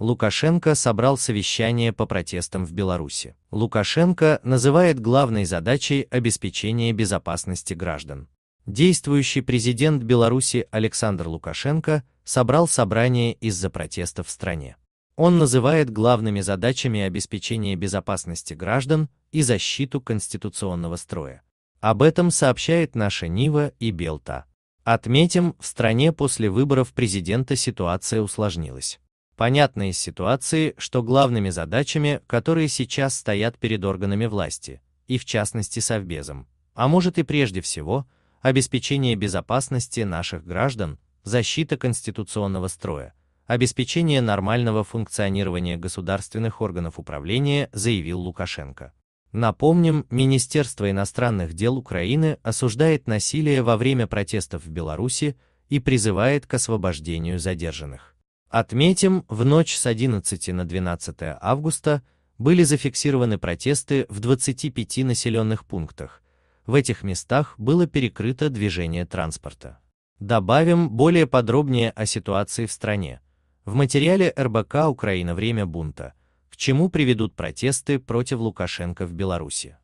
Лукашенко собрал совещание по протестам в Беларуси. Лукашенко называет главной задачей обеспечение безопасности граждан. Действующий президент Беларуси Александр Лукашенко собрал собрание из-за протестов в стране. Он называет главными задачами обеспечение безопасности граждан и защиту конституционного строя. Об этом сообщает наша Нива и Белта. Отметим, в стране после выборов президента ситуация усложнилась. Понятно из ситуации, что главными задачами, которые сейчас стоят перед органами власти, и в частности Совбезом, а может и прежде всего, обеспечение безопасности наших граждан, защита конституционного строя, обеспечение нормального функционирования государственных органов управления, заявил Лукашенко. Напомним, Министерство иностранных дел Украины осуждает насилие во время протестов в Беларуси и призывает к освобождению задержанных. Отметим, в ночь с 11 на 12 августа были зафиксированы протесты в 25 населенных пунктах. В этих местах было перекрыто движение транспорта. Добавим более подробнее о ситуации в стране. В материале РБК «Украина. Время бунта» к чему приведут протесты против Лукашенко в Беларуси.